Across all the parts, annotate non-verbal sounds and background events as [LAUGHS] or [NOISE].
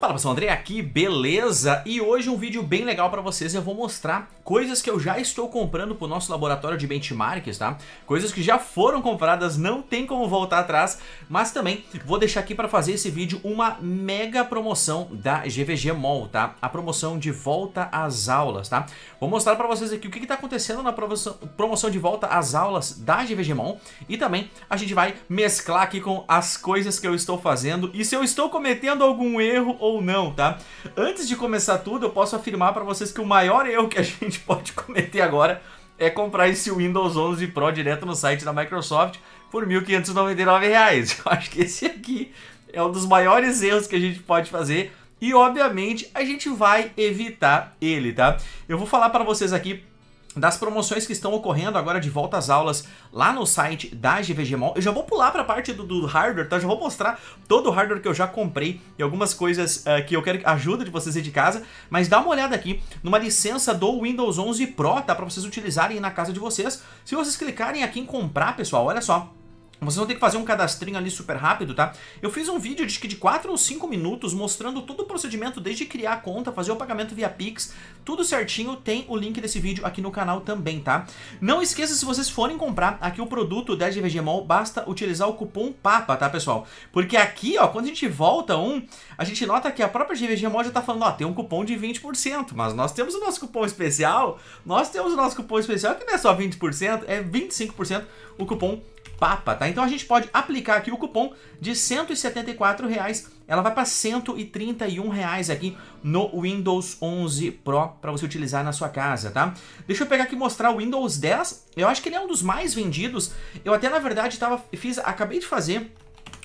Fala pessoal, André aqui, beleza? E hoje um vídeo bem legal para vocês, eu vou mostrar coisas que eu já estou comprando para o nosso laboratório de benchmarks, tá? Coisas que já foram compradas, não tem como voltar atrás, mas também vou deixar aqui para fazer esse vídeo uma mega promoção da GVG Mall, tá? A promoção de volta às aulas, tá? Vou mostrar para vocês aqui o que está acontecendo na promoção, promoção de volta às aulas da GVG Mall e também a gente vai mesclar aqui com as coisas que eu estou fazendo e se eu estou cometendo algum erro ou não, tá? Antes de começar tudo, eu posso afirmar para vocês que o maior erro que a [LAUGHS] gente pode cometer agora é comprar esse Windows 11 Pro direto no site da Microsoft por R$ 1.599. [LAUGHS] Eu acho que esse aqui é um dos maiores erros que a gente pode fazer e obviamente a gente vai evitar ele, tá? Eu vou falar para vocês aqui das promoções que estão ocorrendo agora de volta às aulas lá no site da GVGMOL. Eu já vou pular para a parte do, do, hardware, tá? Já vou mostrar todo o hardware que eu já comprei e algumas coisas uh, que eu quero ajuda de vocês aí de casa, mas dá uma olhada aqui numa licença do Windows 11 Pro, tá? Para vocês utilizarem na casa de vocês. Se vocês clicarem aqui em comprar, pessoal, olha só, vocês vão ter que fazer um cadastrinho ali super rápido, tá? Eu fiz um vídeo de, de 4 ou 5 minutos mostrando todo o procedimento, desde criar a conta, fazer o pagamento via Pix, tudo certinho, tem o link desse vídeo aqui no canal também, tá? Não esqueça, se vocês forem comprar aqui o produto da GVG Mall, basta utilizar o cupom PAPA, tá, pessoal? Porque aqui, ó, quando a gente volta um, a gente nota que a própria GVG Mall já tá falando, ó, tem um cupom de 20%, mas nós temos o nosso cupom especial, nós temos o nosso cupom especial, que não é só 20%, é 25% o cupom papa, tá? Então a gente pode aplicar aqui o cupom de 174 reais, ela vai para 131 reais aqui no Windows 11 Pro para você utilizar na sua casa, tá? Deixa eu pegar aqui e mostrar o Windows 10. Eu acho que ele é um dos mais vendidos. Eu até na verdade tava fiz, acabei de fazer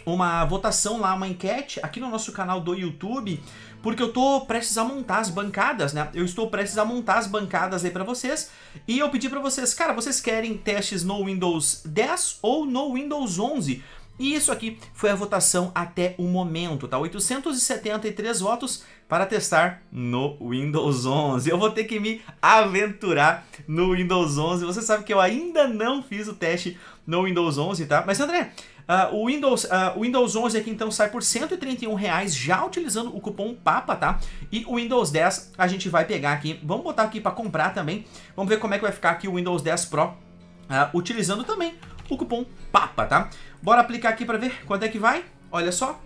uma votação lá, uma enquete aqui no nosso canal do YouTube porque eu tô prestes a montar as bancadas, né? Eu estou prestes a montar as bancadas aí para vocês, e eu pedi para vocês, cara, vocês querem testes no Windows 10 ou no Windows 11? E isso aqui foi a votação até o momento, tá? 873 votos para testar no Windows 11. Eu vou ter que me aventurar no Windows 11. Você sabe que eu ainda não fiz o teste no Windows 11, tá? Mas André, Uh, o, Windows, uh, o Windows 11 aqui então sai por R$ reais já utilizando o cupom PAPA, tá? E o Windows 10 a gente vai pegar aqui, vamos botar aqui para comprar também, vamos ver como é que vai ficar aqui o Windows 10 Pro, uh, utilizando também o cupom PAPA, tá? Bora aplicar aqui para ver quanto é que vai, olha só,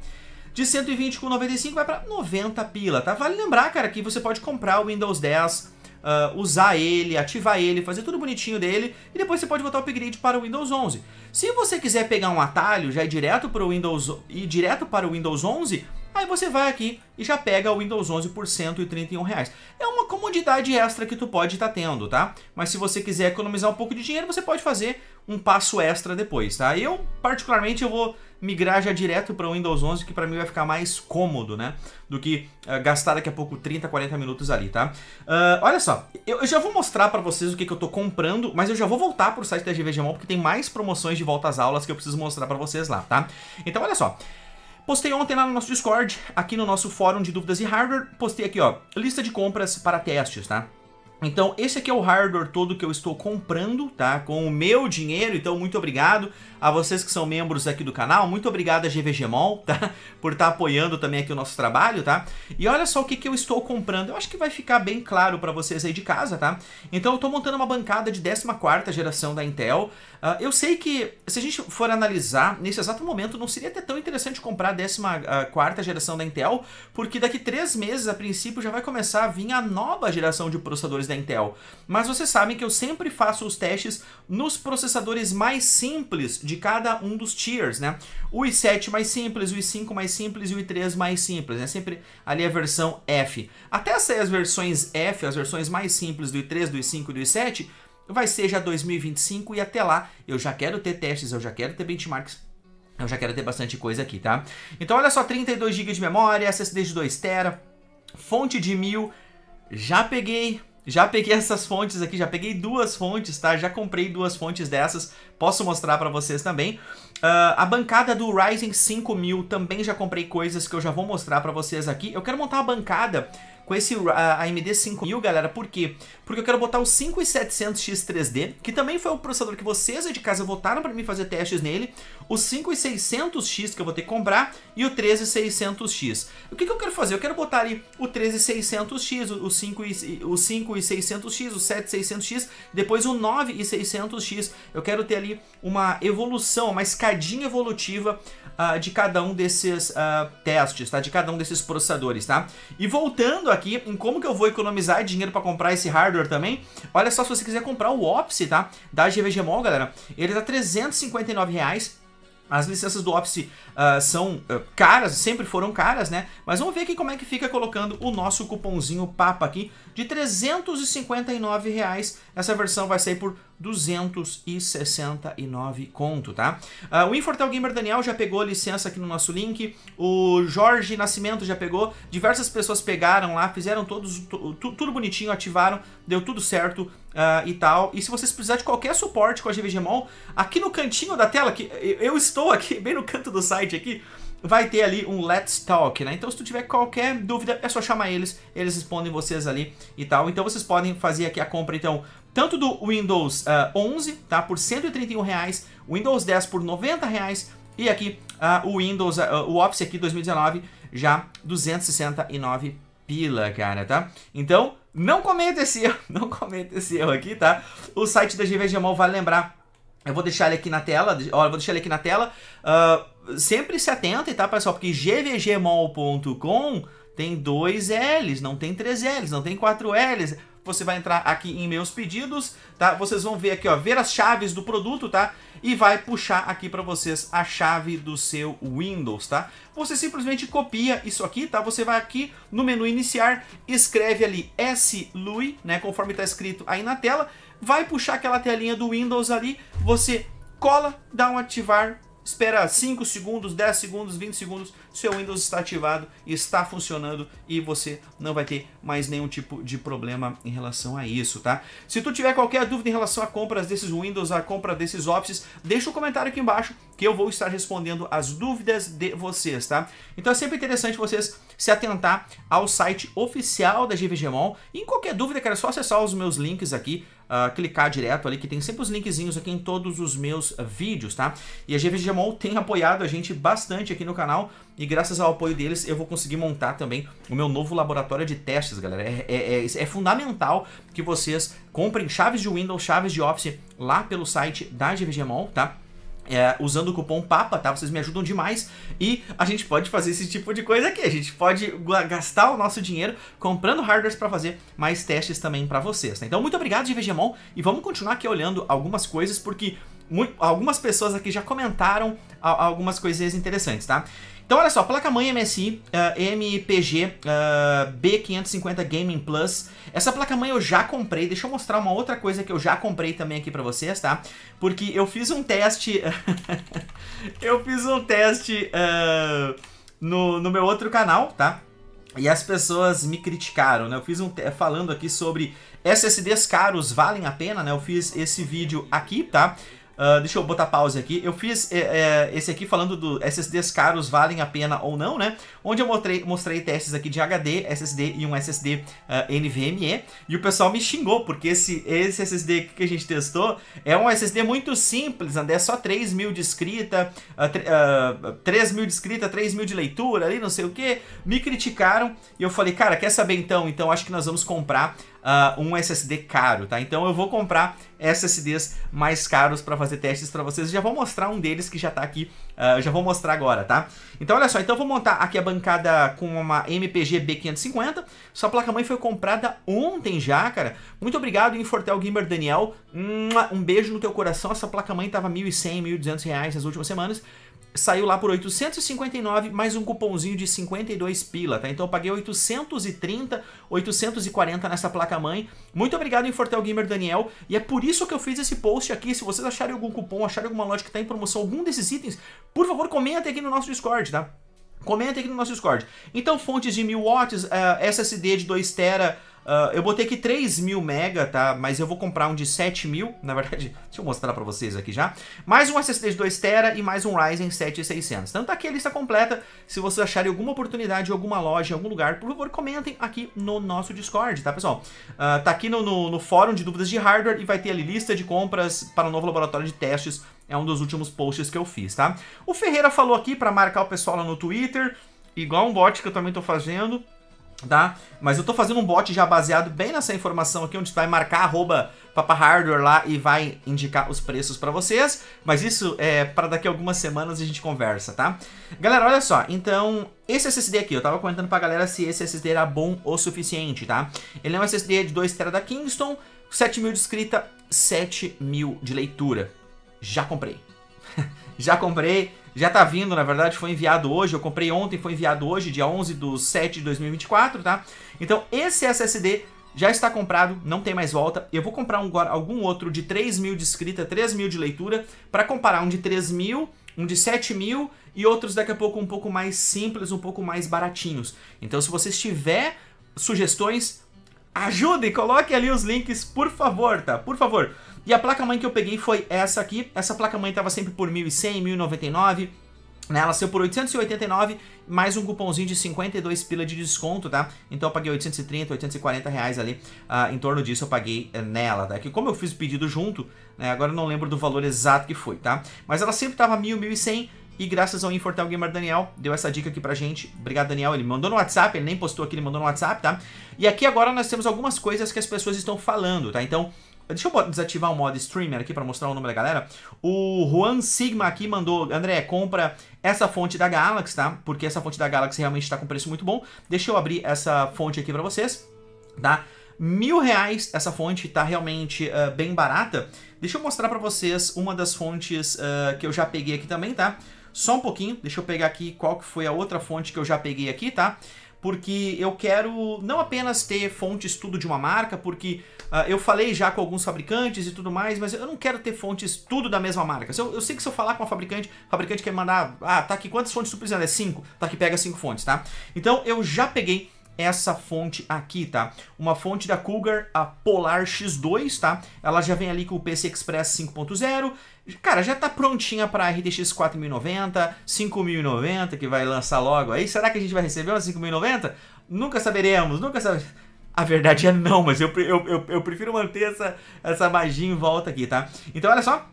de 120 com 95 vai para 90 pila, tá? Vale lembrar, cara, que você pode comprar o Windows 10 uh, usar ele, ativar ele, fazer tudo bonitinho dele, e depois você pode botar o upgrade para o Windows 11. Se você quiser pegar um atalho, já ir é direto para o Windows, e direto para o Windows 11, aí você vai aqui e já pega o Windows 11 por 131 reais. É uma comodidade extra que tu pode estar tá tendo, tá? Mas se você quiser economizar um pouco de dinheiro, você pode fazer um passo extra depois, tá? Eu, particularmente, eu vou migrar já direto para o Windows 11, que para mim vai ficar mais cômodo, né? Do que uh, gastar daqui a pouco 30, 40 minutos ali, tá? Uh, olha só, eu, eu, já vou mostrar para vocês o que, que eu tô comprando, mas eu já vou voltar pro site da GVGMOL, porque tem mais promoções de volta às aulas que eu preciso mostrar para vocês lá, tá? Então, olha só. Postei ontem lá no nosso Discord, aqui no nosso fórum de dúvidas e hardware, postei aqui, ó, lista de compras para testes, tá? Então, esse aqui é o hardware todo que eu estou comprando, tá? Com o meu dinheiro, então muito obrigado a vocês que são membros aqui do canal, muito obrigado a GVGMOL, tá? [LAUGHS] Por estar tá apoiando também aqui o nosso trabalho, tá? E olha só o que, que eu estou comprando, eu acho que vai ficar bem claro para vocês aí de casa, tá? Então, eu estou montando uma bancada de 14ª geração da Intel. Uh, eu sei que, se a gente for analisar, nesse exato momento, não seria até tão interessante comprar a 14ª geração da Intel, porque daqui 3 meses, a princípio, já vai começar a vir a nova geração de processadores processadores da Intel. Mas vocês sabem que eu sempre faço os testes nos processadores mais simples de cada um dos tiers, né? O i7 mais simples, o i5 mais simples e o i3 mais simples, né? Sempre ali a versão F. Até as versões F, as versões mais simples do i3, do i5 e do i7, vai ser já 2025 e até lá eu já quero ter testes, eu já quero ter benchmarks eu já quero ter bastante coisa aqui, tá? Então olha só, 32 GB de memória, SSD de 2 TB, fonte de 1000, já peguei, já peguei essas fontes aqui, já peguei duas fontes, tá? Já comprei duas fontes dessas, posso mostrar para vocês também. Uh, a bancada do Ryzen 5000 também já comprei coisas que eu já vou mostrar para vocês aqui. Eu quero montar uma bancada com esse AMD 5000, galera. Por quê? Porque eu quero botar o 5700X3D, que também foi o processador que vocês aí de casa votaram para mim fazer testes nele, o 5600X que eu vou ter que comprar e o 13600X. O que, que eu quero fazer? Eu quero botar ali o 13600X, o 5600X, o, 5600X, 7600X, depois o 9600X. Eu quero ter ali uma evolução, uma escadinha evolutiva uh, de cada um desses uh, testes, tá? De cada um desses processadores, tá? E voltando aqui em como que eu vou economizar dinheiro para comprar esse hardware também. Olha só, se você quiser comprar o Opsi, tá? Da GVG Mall, galera, ele tá R$ 359 reais as licenças do Office uh, são uh, caras, sempre foram caras, né? Mas vamos ver aqui como é que fica colocando o nosso cupomzinho Papa aqui de R$ 359. Reais. Essa versão vai sair por 269 conto, tá? Uh, o Infortel Gamer Daniel já pegou licença aqui no nosso link, o Jorge Nascimento já pegou, diversas pessoas pegaram lá, fizeram todos tudo bonitinho, ativaram, deu tudo certo, Uh, e tal. E se vocês precisarem de qualquer suporte com a GVGmon aqui no cantinho da tela, que eu estou aqui, [LAUGHS] bem no canto do site aqui, vai ter ali um Let's Talk, né? Então se tu tiver qualquer dúvida, é só chamar eles, eles respondem vocês ali e tal. Então vocês podem fazer aqui a compra, então, tanto do Windows uh, ah, 11, tá? Por 131 reais, Windows 10 por 90 reais, e aqui uh, o Windows, o Office aqui 2019, já 269 pila, cara, tá? Então, não cometa esse erro, [LAUGHS] não cometa esse erro aqui, tá? O site da Mall vai lembrar. Eu vou deixar ele aqui na tela, ó, vou deixar ele aqui na tela. Uh, sempre se atenta, tá, pessoal? Porque gvgmall.com tem dois L's, não tem três L's, não tem quatro L's. Você vai entrar aqui em meus pedidos, tá? Vocês vão ver aqui, ó, ver as chaves do produto, tá? E vai puxar aqui para vocês a chave do seu Windows, tá? Você simplesmente copia isso aqui, tá? Você vai aqui no menu iniciar, escreve ali SLUI, né? Conforme está escrito aí na tela. Vai puxar aquela telinha do Windows ali, você cola, dá um ativar, espera 5 segundos, 10 segundos, 20 segundos, seu Windows está ativado e está funcionando e você não vai ter mais nenhum tipo de problema em relação a isso, tá? Se tu tiver qualquer dúvida em relação a compras desses Windows, a compra desses Offices, deixa um comentário aqui embaixo que eu vou estar respondendo as dúvidas de vocês, tá? Então é sempre interessante vocês se atentar ao site oficial da GVGmon E em qualquer dúvida, cara, é só acessar os meus links aqui uh, clicar direto ali, que tem sempre os linkzinhos aqui em todos os meus vídeos, tá? E a mol tem apoiado a gente bastante aqui no canal, e graças ao apoio deles eu vou conseguir montar também o meu novo laboratório de testes, galera. É, é, é, é fundamental que vocês comprem chaves de Windows, chaves de Office lá pelo site da mol tá? É, usando o cupom PAPA, tá? Vocês me ajudam demais e a gente pode fazer esse tipo de coisa aqui. A gente pode gastar o nosso dinheiro comprando hardwares para fazer mais testes também para vocês, tá? Então, muito obrigado de Vegemon e vamos continuar aqui olhando algumas coisas porque muito, algumas pessoas aqui já comentaram algumas coisinhas interessantes, tá? Então olha só, placa-mãe MSI uh, ah, MPG uh, ah, B550 Gaming Plus. Essa placa-mãe eu já comprei, deixa eu mostrar uma outra coisa que eu já comprei também aqui pra vocês, tá? Porque eu fiz um teste... [LAUGHS] eu fiz um teste uh, no, no meu outro canal, tá? E as pessoas me criticaram, né? Eu fiz um falando aqui sobre SSDs caros valem a pena, né? Eu fiz esse vídeo aqui, tá? Uh, deixa eu botar pause aqui. Eu fiz é, é, esse aqui falando do SSDs caros valem a pena ou não, né? Onde eu mostrei, mostrei testes aqui de HD, SSD e um SSD uh, ah, NVMe. E o pessoal me xingou, porque esse, esse SSD que a gente testou é um SSD muito simples, André. É só 3 mil de escrita, uh, ah, 3 mil de escrita, 3 mil de leitura ali, não sei o que. Me criticaram e eu falei, cara, quer saber então? Então acho que nós vamos comprar uh, um SSD caro, tá? Então eu vou comprar SSDs mais caros para fazer testes para vocês. Já vou mostrar um deles que já tá aqui, uh, já vou mostrar agora, tá? Então olha só, então eu vou montar aqui a bancada com uma MPG B550. Sua placa-mãe foi comprada ontem já, cara. Muito obrigado, Infortel Gamer Daniel. Um beijo no teu coração. Essa placa-mãe tava 1.100, 1.200 reais nas últimas semanas saiu lá por 859 mais um cupomzinho de 52 pila, tá? Então eu paguei 830, 840 nessa placa mãe. Muito obrigado Infortel Gamer Daniel, e é por isso que eu fiz esse post aqui. Se vocês acharem algum cupom, acharem alguma loja que tá em promoção, algum desses itens, por favor, comentem aqui no nosso Discord, tá? Comentem aqui no nosso Discord. Então, fontes de 1000 watts, uh, eh, SSD de 2 tera Uh, eu botei aqui 3 mil mega, tá? Mas eu vou comprar um de 7 mil, na verdade, [LAUGHS] deixa eu mostrar pra vocês aqui já. Mais um SSD de 2 TB e mais um Ryzen 7600. Então tá aqui a lista completa. Se vocês acharem alguma oportunidade, alguma loja, em algum lugar, por favor, comentem aqui no nosso Discord, tá, pessoal? Uh, tá aqui no, no, no fórum de dúvidas de hardware e vai ter ali lista de compras para o novo laboratório de testes. É um dos últimos posts que eu fiz, tá? O Ferreira falou aqui pra marcar o pessoal lá no Twitter, igual um bot que eu também tô fazendo tá? Mas eu tô fazendo um bot já baseado bem nessa informação aqui, onde vai tá, marcar arroba papahardware lá e vai indicar os preços para vocês. Mas isso é para daqui a algumas semanas a gente conversa, tá? Galera, olha só, então esse SSD aqui, eu tava comentando pra galera se esse SSD era bom o suficiente, tá? Ele é um SSD de 2TB da Kingston, 7 mil de escrita, 7 mil de leitura. Já comprei já comprei, já tá vindo, na verdade, foi enviado hoje, eu comprei ontem, foi enviado hoje, dia 11 do 7 de 2024, tá? Então, esse SSD já está comprado, não tem mais volta. Eu vou comprar um, algum outro de 3 mil de escrita, 3 mil de leitura, para comparar um de 3 mil, um de 7 mil e outros daqui a pouco um pouco mais simples, um pouco mais baratinhos. Então, se você tiver sugestões, ajude, coloque ali os links, por favor, tá? Por favor. E a placa-mãe que eu peguei foi essa aqui. Essa placa-mãe estava sempre por 1.100, 1.099. Né? Ela saiu por 889, mais um cupomzinho de 52 pila de desconto, tá? Então eu paguei 830, 840 reais ali, uh, em torno disso eu paguei eh, nela, tá? É que como eu fiz o pedido junto, né, agora eu não lembro do valor exato que foi, tá? Mas ela sempre tava 1.000, 1.100, e graças ao Infortel Gamer Daniel, deu essa dica aqui pra gente. Obrigado, Daniel. Ele mandou no WhatsApp, ele nem postou aqui, ele mandou no WhatsApp, tá? E aqui agora nós temos algumas coisas que as pessoas estão falando, tá? Então, Deixa eu desativar o modo streamer aqui para mostrar o nome da galera. O Juan Sigma aqui mandou, André, compra essa fonte da Galaxy, tá? Porque essa fonte da Galaxy realmente está com preço muito bom. Deixa eu abrir essa fonte aqui para vocês, tá? Mil reais essa fonte tá realmente uh, bem barata. Deixa eu mostrar para vocês uma das fontes uh, que eu já peguei aqui também, tá? Só um pouquinho, deixa eu pegar aqui qual que foi a outra fonte que eu já peguei aqui, tá? porque eu quero não apenas ter fontes tudo de uma marca, porque uh, eu falei já com alguns fabricantes e tudo mais, mas eu não quero ter fontes tudo da mesma marca. Eu, eu sei que se eu falar com a fabricante, o fabricante quer mandar, ah, tá aqui quantas fontes tu precisa? É 5, tá aqui pega 5 fontes, tá? Então eu já peguei essa fonte aqui, tá? Uma fonte da Cougar, a Polar X2, tá? Ela já vem ali com o PC Express 5.0. Cara, já tá prontinha para RTX 4090, 5090, que vai lançar logo aí. Será que a gente vai receber uma 5090? Nunca saberemos, nunca saberemos. A verdade é não, mas eu, eu, eu, eu prefiro manter essa, essa magia em volta aqui, tá? Então, olha só,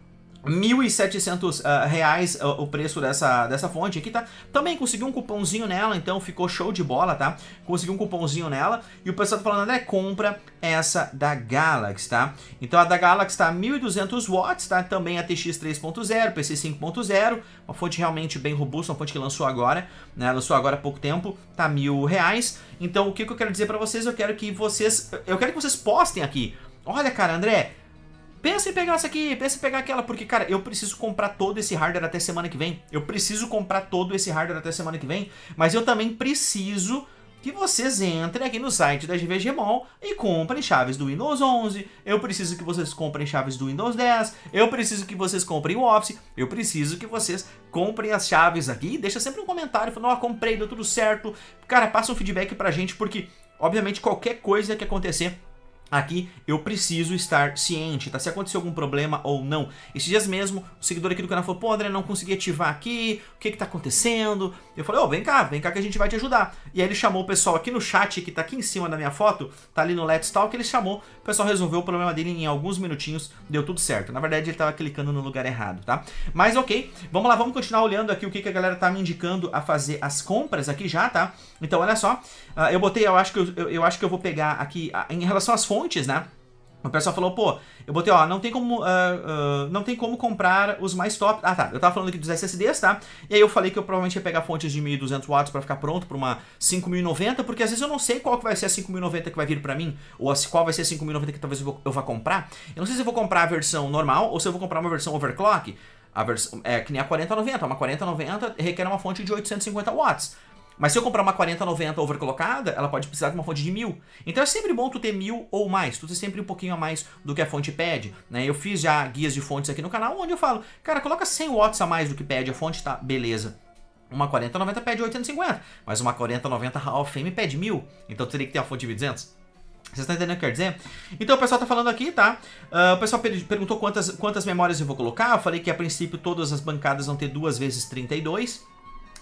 1.700 uh, ah, reais uh, o preço dessa, dessa fonte aqui, tá? Também consegui um cupomzinho nela, então ficou show de bola, tá? Consegui um cupomzinho nela e o pessoal tá falando, André, compra essa da Galaxy, tá? Então a da Galaxy tá 1.200 watts, tá? Também a TX 3.0, PC 5.0, uma fonte realmente bem robusta, uma fonte que lançou agora, né? Lançou agora há pouco tempo, tá mil reais. Então o que, que eu quero dizer pra vocês, eu quero que vocês, eu quero que vocês postem aqui. Olha, cara, André, Pensa em pegar essa aqui, pensa em pegar aquela, porque, cara, eu preciso comprar todo esse hardware até semana que vem. Eu preciso comprar todo esse hardware até semana que vem, mas eu também preciso que vocês entrem aqui no site da GVG Mall e comprem chaves do Windows 11, eu preciso que vocês comprem chaves do Windows 10, eu preciso que vocês comprem o Office, eu preciso que vocês comprem as chaves aqui, deixa sempre um comentário falando, ó, oh, comprei, deu tudo certo, cara, passa um feedback pra gente, porque, obviamente, qualquer coisa que acontecer, Aqui eu preciso estar ciente, tá? Se aconteceu algum problema ou não. Esses dias mesmo, o um seguidor aqui do canal falou, pô André, não consegui ativar aqui, o que que tá acontecendo? Eu falei, ô, oh, vem cá, vem cá que a gente vai te ajudar. E aí ele chamou o pessoal aqui no chat, que tá aqui em cima da minha foto, tá ali no Let's Talk, ele chamou, o pessoal resolveu o problema dele em alguns minutinhos, deu tudo certo. Na verdade ele tava clicando no lugar errado, tá? Mas ok, vamos lá, vamos continuar olhando aqui o que que a galera tá me indicando a fazer as compras aqui já, tá? Então olha só, ah, eu botei, eu acho que eu, eu, eu acho que eu vou pegar aqui, ah, em relação às fontes, fontes, né? O pessoal falou, pô, eu botei, ó, não tem como, uh, uh, não tem como comprar os mais top. Ah, tá, eu tava falando aqui dos SSDs, tá? E aí eu falei que eu provavelmente ia pegar fontes de 1200 watts para ficar pronto para uma 5090, porque às vezes eu não sei qual que vai ser a 5090 que vai vir para mim, ou a, qual vai ser a 5090 que talvez eu, vou, eu vá comprar. Eu não sei se eu vou comprar a versão normal ou se eu vou comprar uma versão overclock. A é que nem a 4090, uma 4090 requer uma fonte de 850 watts. Mas se eu comprar uma 4090 overclockada, ela pode precisar de uma fonte de 1000. Então é sempre bom tu ter 1000 ou mais, tu ter sempre um pouquinho a mais do que a fonte pede, né? Eu fiz já guias de fontes aqui no canal onde eu falo, cara, coloca 100 watts a mais do que pede a fonte, tá? Beleza. Uma 4090 pede 850, mas uma 4090 Hall Fame pede 1000, então tu teria que ter a fonte de 1200. Vocês estão entendendo o que eu quero dizer? Então o pessoal está falando aqui, tá? Uh, o pessoal per perguntou quantas, quantas memórias eu vou colocar. Eu falei que a princípio todas as bancadas vão ter duas vezes 32,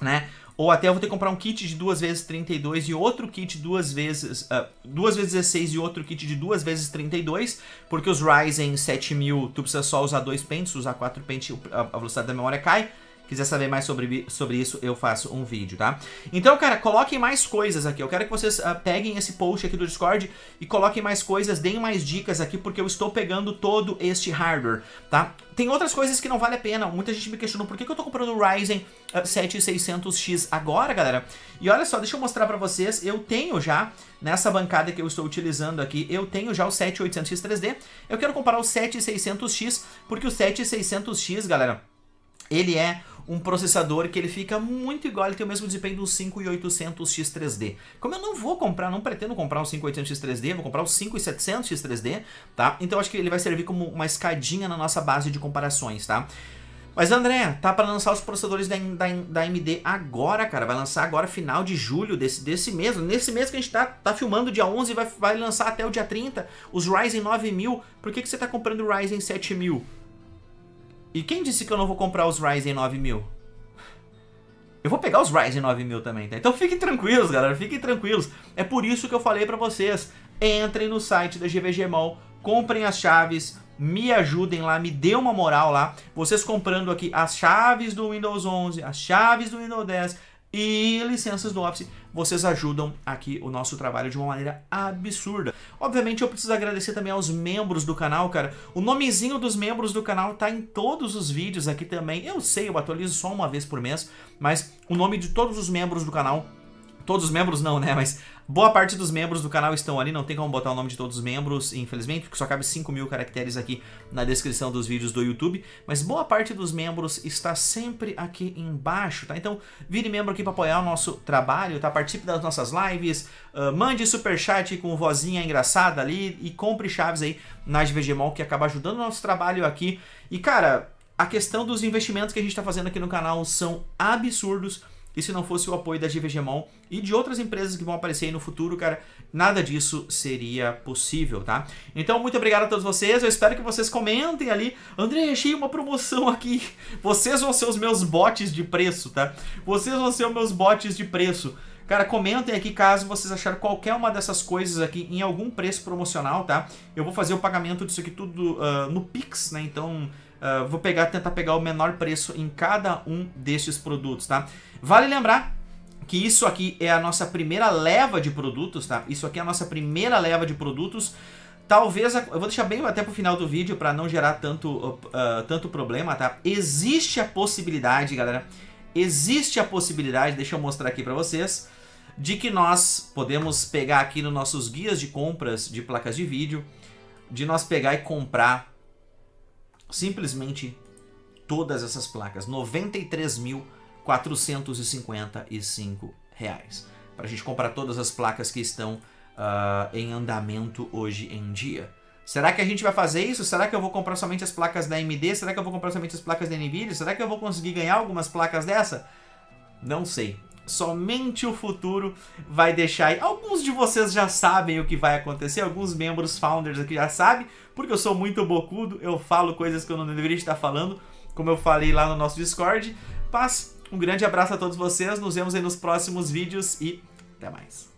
né? Ou até eu vou ter que comprar um kit de 2 vezes 32 e outro kit duas vezes uh, duas vezes 16 e outro kit de duas vezes 32, porque os Ryzen 7000 tu precisa só usar dois pentes, usar quatro pentes a velocidade da memória cai quiser saber mais sobre, sobre isso, eu faço um vídeo, tá? Então, cara, coloquem mais coisas aqui. Eu quero que vocês uh, peguem esse post aqui do Discord e coloquem mais coisas, deem mais dicas aqui, porque eu estou pegando todo este hardware, tá? Tem outras coisas que não vale a pena. Muita gente me questionou por que, que eu tô comprando o Ryzen uh, ah, 7600X agora, galera. E olha só, deixa eu mostrar pra vocês. Eu tenho já, nessa bancada que eu estou utilizando aqui, eu tenho já o 7800X 3D. Eu quero comparar o 7600X, porque o 7600X, galera ele é um processador que ele fica muito igual, ele tem o mesmo desempenho do 5800X3D. Como eu não vou comprar, não pretendo comprar um 5800X3D, vou comprar o um 5700X3D, tá? Então acho que ele vai servir como uma escadinha na nossa base de comparações, tá? Mas André, tá para lançar os processadores da, da, da AMD agora, cara. Vai lançar agora final de julho desse, desse mês. Nesse mês que a gente tá, tá filmando, dia 11, vai, vai lançar até o dia 30, os Ryzen 9000. Por que, que você tá comprando o Ryzen 7000? E quem disse que eu não vou comprar os Ryzen 9000? Eu vou pegar os Ryzen 9000 também, tá? Então fiquem tranquilos, galera, fiquem tranquilos. É por isso que eu falei pra vocês, entrem no site da Mall, comprem as chaves, me ajudem lá, me dê uma moral lá. Vocês comprando aqui as chaves do Windows 11, as chaves do Windows 10, e licenças do Office, vocês ajudam aqui o nosso trabalho de uma maneira absurda. Obviamente eu preciso agradecer também aos membros do canal, cara. O nomezinho dos membros do canal tá em todos os vídeos aqui também. Eu sei, eu atualizo só uma vez por mês, mas o nome de todos os membros do canal todos os membros não, né? Mas boa parte dos membros do canal estão ali, não tem como botar o nome de todos os membros, infelizmente, porque só cabe 5 mil caracteres aqui na descrição dos vídeos do YouTube. Mas boa parte dos membros está sempre aqui embaixo, tá? Então vire membro aqui para apoiar o nosso trabalho, tá? Participe das nossas lives, uh, mande super chat com vozinha engraçada ali e compre chaves aí na VGMOL que acaba ajudando o nosso trabalho aqui. E cara, a questão dos investimentos que a gente está fazendo aqui no canal são absurdos e se não fosse o apoio da GVGMon e de outras empresas que vão aparecer aí no futuro, cara, nada disso seria possível, tá? Então, muito obrigado a todos vocês. Eu espero que vocês comentem ali. André, achei uma promoção aqui. Vocês vão ser os meus botes de preço, tá? Vocês vão ser os meus botes de preço. Cara, comentem aqui caso vocês acharem qualquer uma dessas coisas aqui em algum preço promocional, tá? Eu vou fazer o pagamento disso aqui tudo uh, no Pix, né? Então, ah, vou pegar, tentar pegar o menor preço em cada um destes produtos, tá? Vale lembrar que isso aqui é a nossa primeira leva de produtos, tá? Isso aqui é a nossa primeira leva de produtos. Talvez, eu vou deixar bem até pro final do vídeo para não gerar tanto, uh, tanto problema, tá? Existe a possibilidade, galera, existe a possibilidade, deixa eu mostrar aqui para vocês, de que nós podemos pegar aqui nos nossos guias de compras de placas de vídeo, de nós pegar e comprar simplesmente todas essas placas, 93.455 reais. Para a gente comprar todas as placas que estão uh, em andamento hoje em dia. Será que a gente vai fazer isso? Será que eu vou comprar somente as placas da AMD? Será que eu vou comprar somente as placas da Nvidia? Será que eu vou conseguir ganhar algumas placas dessa? Não sei. Somente o futuro vai deixar. Alguns de vocês já sabem o que vai acontecer, alguns membros founders aqui já sabem, porque eu sou muito bocudo, eu falo coisas que eu não deveria estar falando, como eu falei lá no nosso Discord. Mas um grande abraço a todos vocês, nos vemos aí nos próximos vídeos e até mais.